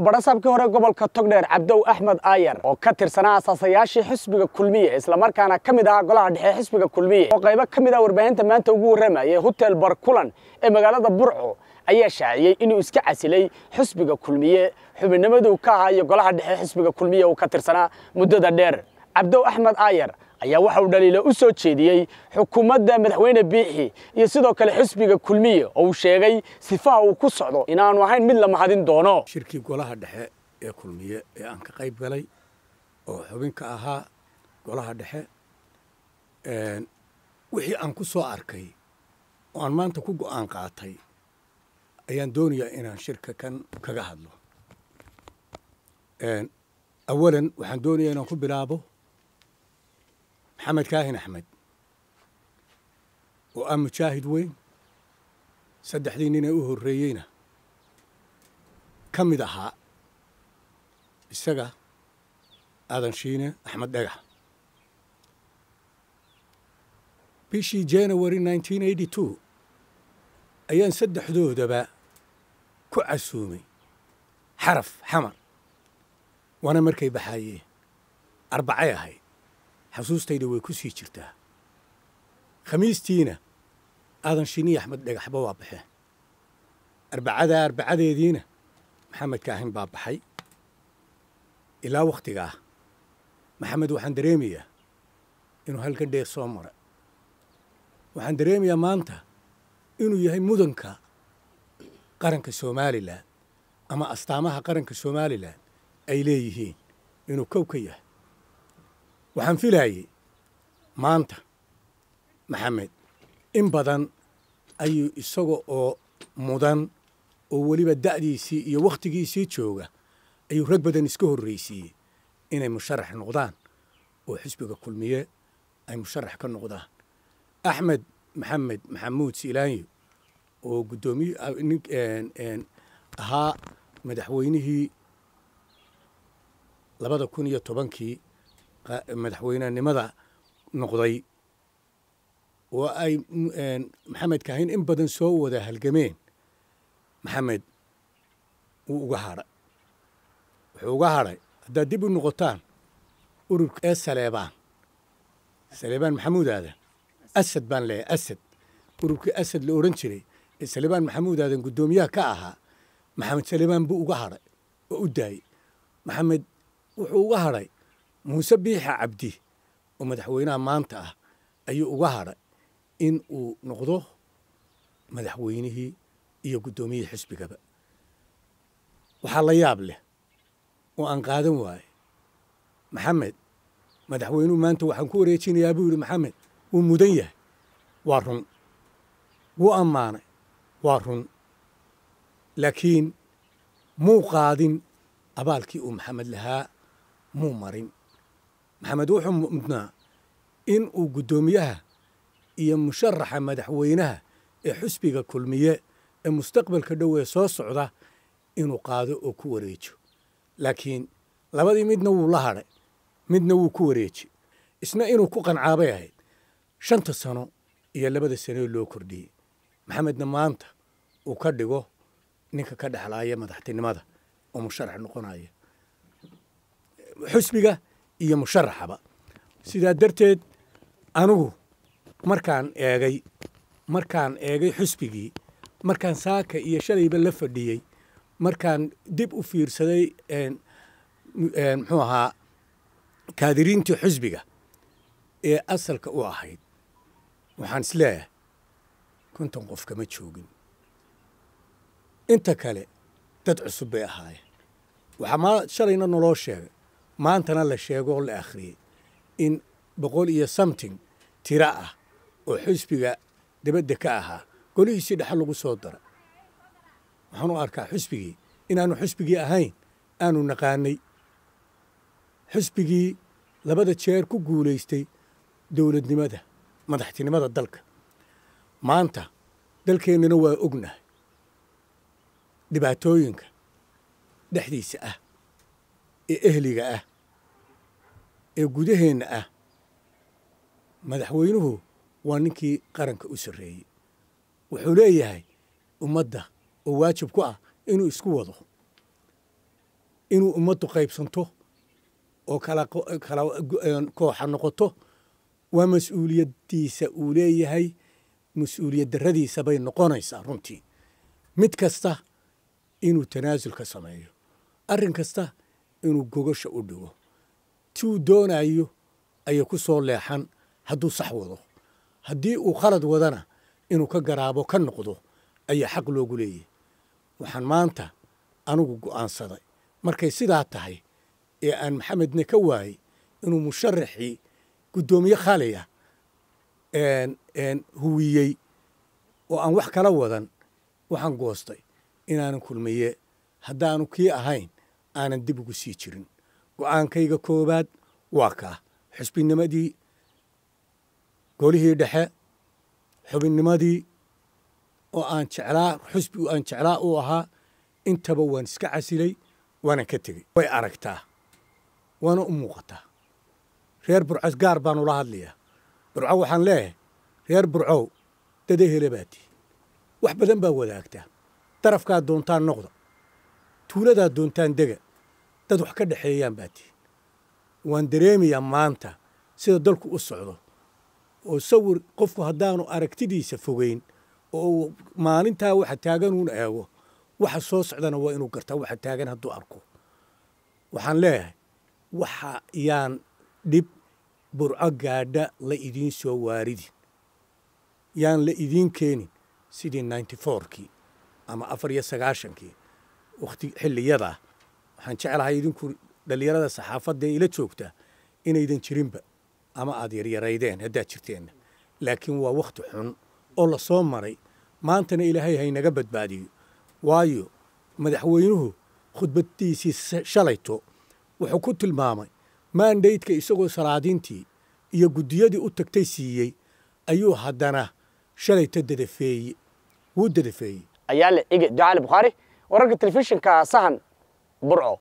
badhasaabkii hore gobolka togdheer cabdow axmed aayar oo ka tirsanaa asaasayaashii xisbiga kulmiye islamarkaana ka mid ahaa golaha dhexe xisbiga kulmiye oo qaybo ka mid ah warbaahinta maanta ugu warramayay hotel barkulan ee magaalada burco ayaa shaaciyey inuu iska casilay xisbiga kulmiye xubinnimaduu ka ahaa iyo golaha dhexe xisbiga kulmiye uu ka tirsanaa muddada dheer cabdow axmed aayar ayaa waxa uu dhaliilo u soo jeediyey xukuumadda madaxweyne biixi iyo sidoo kale xisbiga kulmiye oo uu sheegay sifaha uu ku socdo inaanu ahayn mid la mahadin doono shirkii golaha dhexe ee kulmiye ee aan ka qayb galay oo xubinka ahaa golaha dhexe wixii aan ku soo arkay oo aan maanta ku go'aan qaatay ayaan doonayaa inaan shirka kan kaga hadlo awalan waxaan doonayaa inaan ku bilaabo maxamed kaahin axmed oo ah mujaahid weyn saddexdii ninay u horreeyeyna ka mid ahaa isaga aadan shiine axmed dhagax bishii january nineteen eighty two ayaan saddexdoodaba ku casuumay xaraf xamar waana markay baxaayee arbacay ahayd xasuustayda way ku sii jirtaa khamiistiina aadan shiniya axmed dhagaxba waa baxeen arbacadaa arbacadeediina maxamed kaahin baa baxay ilaa wakhtigaah maxamed waxaan dareemayaa inuu halkan dheer soo mara waxaan dareemayaa maanta inuu yahay mudanka qaranka somalilan ama astaamaha qaranka somalilan ay leeyihiin inuu kow ka yahay waxaan filaayey maanta maxamed in badan ayuu isaga oo mudan oo weliba da'diisii iyo wakhtigiisii jooga ayuu rag badan iska horreysiiyey inay musharax noqdaan oo xisbiga kulmiye ay musharax ka noqdaan axmed maxamed maxamuud siilaanyo oo guddoomiy ah, ahaa madaxweynihii labada kun iyo tobankii madaxweynenimada noqday oo ay maxamed kaahin in badan soo wada halgameen maxamed wuu uga haray wuxuu uga hadhay haddaad dib u noqotaan ururka ee saleebaan saleebaan maxamuud aadan asad baan leeyahay asad ururkii asad la odhan jiray ee saleebaan maxamuud aadan guddoomiyaha ka ahaa maxamed saleebaan buu uga haray oo u daayey maxamed wuxuu uga hadhay muuse biixa cabdi oo madaxweynaha maanta ah ayuu uga hadhay in uu noqdo madaxweynihii iyo guddoomiyihii xisbigaba waxaa la yaab leh oo aan qaadan waaye maxamed madaxweynuhu maanta waxaan ku wareejinayaa buu yidhi maxamed wuu mudan yahay waa run wuu ammaanay waa run laakiin muu qaadin abaalkii uu maxamed lahaa muu marin maxamed wuxuu mudnaa in uu guddoomiyaha iyo musharaxa madaxweynaha ee xusbiga kulmiye ee mustaqbalka dhow ee soo socda inuu qaado oo ku wareejo laakiin labadii midna wuu la hadhay midna wuu ku wareeji isna inuu ku qancaabay ahayd shanta sano iyo labada sanoe loo kordhiyey maxamedna maanta uu ka dhigo ninka ka dhexlaaya madaxtinimada oo musharax noqonaya xusbiga iyo musharaxaba sidaa darteed anigu markaan eegay markaan eegay xusbigii markaan saaka iyo shalayba la fadhiyey markaan dib u fiirsaday muxuu ahaa kaadiriintii xusbiga ee asalka u ahayd waxaan isleeyahay konton qof kama joogin inta kale dad cusub bay ahaayeen waxaa ma shalayna naloo sheegay maantana la sheego oo la akhriyey in boqol iyo something tiro ah oo xusbiga dabadda ka ahaa golihiisii dhexal lagu soo dara waxaan u arkaa xusbigii inaanu xusbigii ahayn aanu naqaanay xusbigii labada jeer ku guulaystay dowladnimada madaxtinimada dalka maanta dalkeennana waa ognahay dhibaatooyinka dhexdiisa ah ee ehliga ah ee gudaheenna ah madaxweynuhu waa ninkii qaranka u sarreeyey wuxuu leeyahay ummadda oo waajib ku ah inuu isku wado inuu ummaddu qaybsanto oo kala kooxa noqoto waa mas-uuliyaddiisa uu leeyahay mas-uuliyad darradiisa bay noqonaysaa runtii mid kasta inuu tanaasul ka sameeyo arrin kasta inuu gogasha u dhigo juu doonaayo ayay ku soo leexan hadduu sax wado haddii uu khalad wadana inuu ka garaabo ka noqdo ayaa xaq loogu leeyahay waxaan maanta anigu go'aansaday markay sidaa tahay ee aan maxamedne ka waayay inuu musharaxii guddoomiye khali ah huwiyey oo aan wax kala wadan waxaan goostay inaanan kulmaye haddaanu kii ahayn aanan dib ugu sii jirin go-aankayga koowaad waa kaa xusbinimadii golihii dhexe xubinnimadii oo aan jeclaa xusbi aan jeclaa uu ahaa intaba waan iska casilay waanan ka tegey way aragtaa waana u muuqataa reer burco gaar baan ula hadlayaa burco waxaan leeyahay reer burcow dada helabaatii wax badan baa wadaagtaa darafkaad doontaan noqda tuuladaad doontaan dega dad wax ka dhexeeyaan baa tihiin waan dareemayaa maanta sida dalku u socdo oo sawir qofku haddaanu aragtidiisa fogeyn oo maalintaa waxa taaganuun eego waxa soo socdana waa inuu gartaa waxa taagan hadduu arko waxaan leeyahay waxa yaan dhib burco gaadha la idiin soo waaridin yaan la idiin keenin sidii ninty fourkii ama afar iyo sagaashankii waqti xilliyadaa ah waxaan jeclahay idinku dhallinyarada saxaafaddaee ila joogta inaydan jirinba ama aad yaryaraydeen haddaad jirteenna laakiin waa wakhti xun oo lasoo maray maantana ilaahay haynaga badbaadiyo waayo madaxweynuhu khudbadiisii shalayto wuxuu ku tilmaamay maandaydka isagoo salaadiintii iyo guddiyadii u tagtay siiyey ayuu haddana shalayto dadafeeye wuu dadafeeyey ayaa la ducaali bukhaari wararka telefishinka sahan брал.